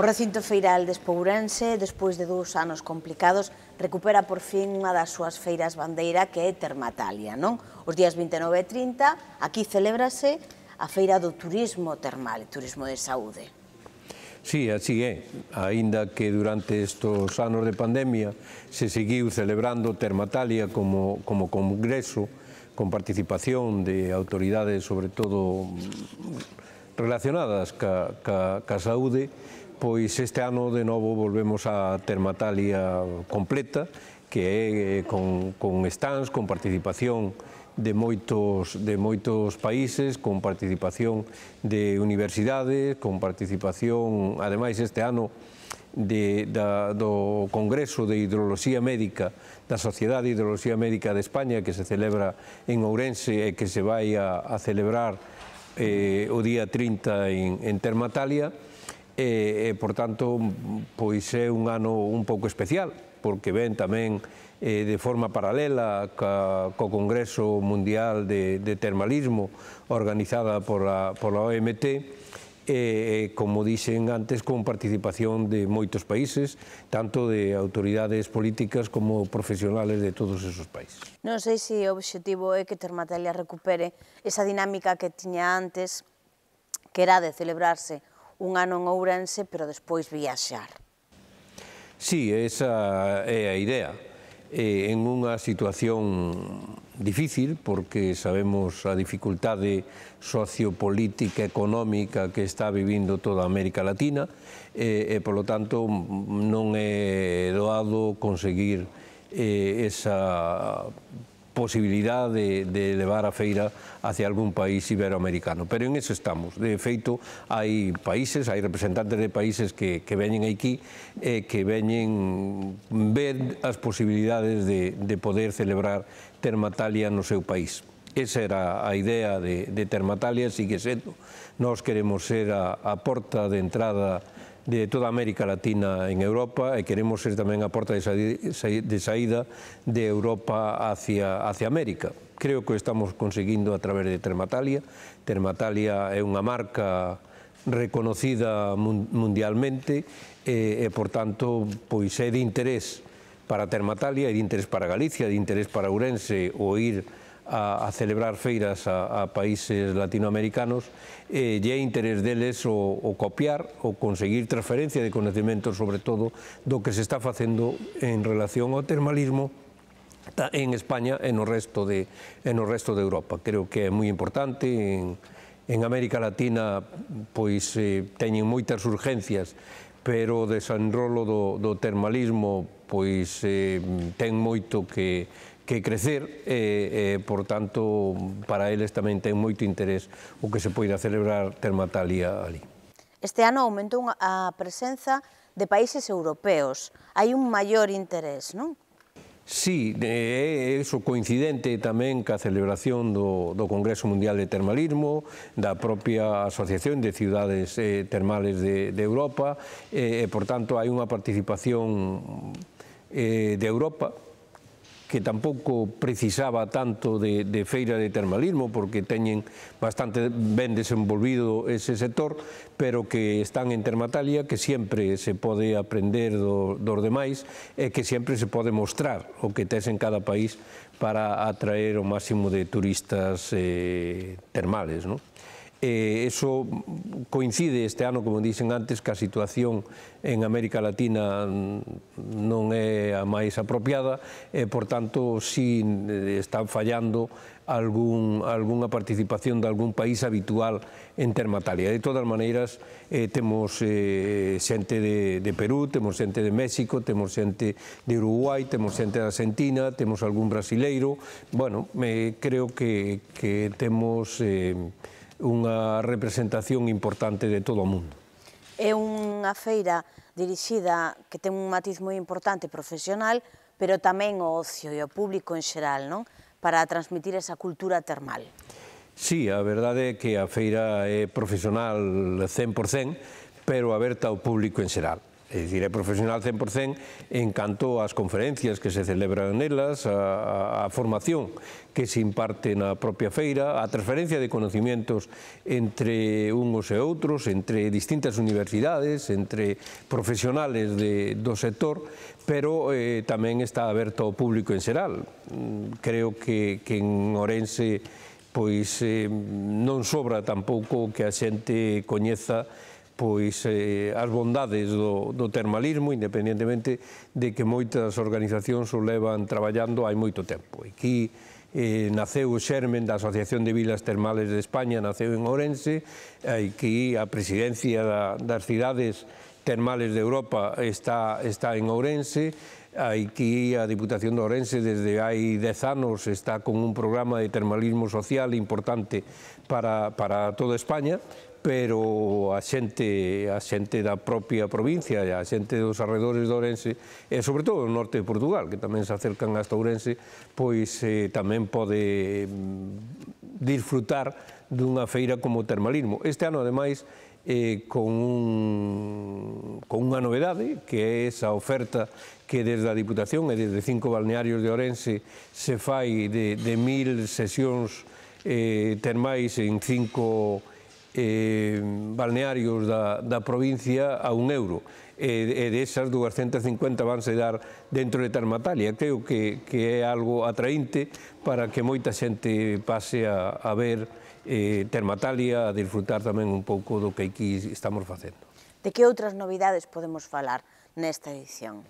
O recinto feiral de Espourense, despois de dous anos complicados, recupera por fin unha das súas feiras bandeira que é Termatalia, non? Os días 29 e 30, aquí celebrase a Feira do Turismo Termal, Turismo de Saúde. Sí, así é. Ainda que durante estes anos de pandemia se seguiu celebrando Termatalia como, como congreso, con participación de autoridades, sobre todo mm, relacionadas ca, ca, ca saúde, pois este ano de novo volvemos a ter Matalia completa, que é eh, con, con stands, con participación de moitos, de moitos países, con participación de universidades, con participación, ademais este ano, de, da, do Congreso de Hidroloxía Médica da Sociedade de Hidroloxía Médica de España que se celebra en Ourense e que se vai a, a celebrar eh, o día 30 en, en Termatalia e, e por tanto, pois é un ano un pouco especial, porque ven tamén eh, de forma paralela ca, co Congreso Mundial de, de Termalismo organizada por a, por a OMT, eh, como dixen antes, con participación de moitos países, tanto de autoridades políticas como profesionales de todos esos países. Non sei se o objetivo é que Termatalia recupere esa dinámica que tiña antes, que era de celebrarse un ano en Ourense, pero despois viaxar. Sí, esa é a idea. Eh, en unha situación difícil, porque sabemos a dificultade sociopolítica, económica que está vivindo toda a América Latina, e, e polo tanto non é doado conseguir eh, esa posibilidad de, de levar a feira hacia algún país iberoamericano. Pero en eso estamos. De feito, hai países, hai representantes de países que, que veñen aquí, eh, que veñen ver as posibilidades de, de poder celebrar Termatalia no seu país. Esa era a idea de, de Termatalia, sigue sendo. Nós queremos ser a, a porta de entrada de toda América Latina en Europa e queremos ser tamén a porta de saída de Europa hacia, hacia América. Creo que o estamos conseguindo a través de Termatalia. Termatalia é unha marca reconocida mundialmente e, e por tanto, pois é de interés para Termatalia, é de interés para Galicia, é de interés para Ourense o ir a, a celebrar feiras a, a países latinoamericanos e eh, lle interés deles o, o copiar o conseguir transferencia de conhecimento sobre todo do que se está facendo en relación ao termalismo en España e no resto de, en o resto de Europa. Creo que é moi importante en, en América Latina pois eh, teñen moitas urgencias pero o desenrolo do, do termalismo pois eh, ten moito que, que crecer e, eh, e, eh, por tanto, para eles tamén ten moito interés o que se poida celebrar Termatalia ali. Este ano aumentou a presenza de países europeos. Hai un maior interés, non? Sí, eh, é iso coincidente tamén ca celebración do, do Congreso Mundial de Termalismo, da propia Asociación de Ciudades eh, Termales de, de Europa, e, e, por tanto, hai unha participación eh, de Europa que tampouco precisaba tanto de, de feira de termalismo porque teñen bastante ben desenvolvido ese sector, pero que están en Termatalia, que sempre se pode aprender do, dos demais e que sempre se pode mostrar o que tes en cada país para atraer o máximo de turistas eh, termales, non? Eh, eso coincide este ano, como dixen antes, que a situación en América Latina non é a máis apropiada e, por tanto, si eh, está fallando algún, algunha participación de algún país habitual en Termatalia. De todas maneiras, eh, temos eh, xente de, de Perú, temos xente de México, temos xente de Uruguai, temos xente de Argentina, temos algún brasileiro. Bueno, me, creo que, que temos... Eh, unha representación importante de todo o mundo. É unha feira dirixida que ten un matiz moi importante profesional, pero tamén o ocio e o público en xeral, non? Para transmitir esa cultura termal. Sí, a verdade é que a feira é profesional 100%, pero aberta ao público en xeral é dicir, é profesional 100% en canto ás conferencias que se celebran nelas, a, a formación que se imparte na propia feira, a transferencia de conocimientos entre unhos e outros, entre distintas universidades, entre profesionales de, do sector, pero eh, tamén está aberto ao público en xeral. Creo que, que en Orense pois eh, non sobra tampouco que a xente coñeza pois eh, as bondades do, do termalismo, independentemente de que moitas organizacións o levan traballando hai moito tempo. E aquí eh, naceu o xermen da Asociación de Vilas Termales de España, naceu en Orense, e aquí a presidencia da, das cidades termales de Europa está, está en Ourense, hai que a Diputación de Ourense desde hai dez anos está con un programa de termalismo social importante para, para toda España, pero a xente, a xente da propia provincia, a xente dos arredores de Ourense, e sobre todo o norte de Portugal, que tamén se acercan hasta Ourense, pois eh, tamén pode mm, disfrutar dunha feira como o termalismo. Este ano, ademais, eh, con, un, con unha novedade, que é esa oferta que desde a Diputación e desde cinco balnearios de Ourense se fai de, de mil sesións eh, termais en cinco eh, balnearios da, da provincia a un euro e, e desas 250 vanse dar dentro de Termatalia. Creo que, que é algo atraente para que moita xente pase a, a ver eh, Termatalia, a disfrutar tamén un pouco do que aquí estamos facendo. De que outras novidades podemos falar nesta edición?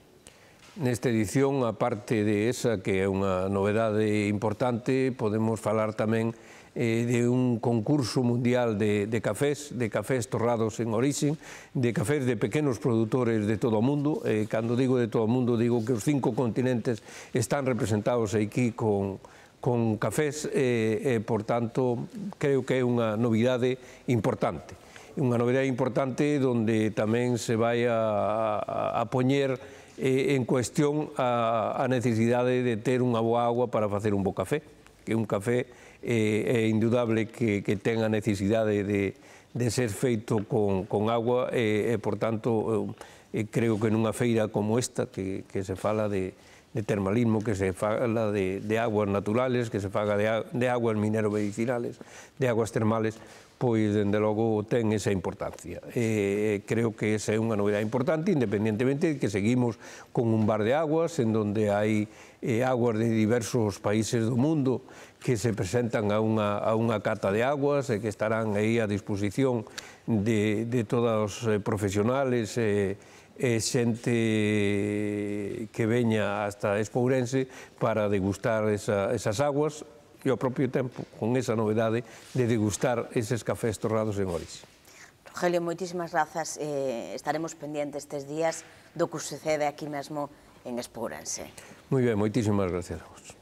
Nesta edición, aparte de esa que é unha novedade importante, podemos falar tamén de eh, de un concurso mundial de, de cafés, de cafés torrados en origen, de cafés de pequenos produtores de todo o mundo. Eh, cando digo de todo o mundo, digo que os cinco continentes están representados aquí con, con cafés, eh, eh, por tanto, creo que é unha novidade importante. Unha novidade importante onde tamén se vai a, a, a poñer eh, en cuestión a, a necesidade de ter unha boa agua para facer un bo café que un café eh, é indudable que, que ten a necesidade de, de ser feito con, con agua e, eh, e por tanto, eh, creo que nunha feira como esta, que, que se fala de, de termalismo, que se fala de, de aguas naturales, que se faga de, de aguas minero-medicinales, de aguas termales, pois, dende logo, ten esa importancia. Eh, creo que esa é unha novedade importante, independentemente de que seguimos con un bar de aguas, en donde hai eh, aguas de diversos países do mundo que se presentan a unha, a unha cata de aguas e eh, que estarán aí a disposición de, de todos os eh, profesionales e eh, e xente que veña hasta Espourense para degustar esa, esas aguas e ao propio tempo con esa novedade de degustar eses cafés torrados en Oris. Rogelio, moitísimas grazas. Eh, estaremos pendentes estes días do que sucede aquí mesmo en Espourense. Moi ben, moitísimas gracias a vos.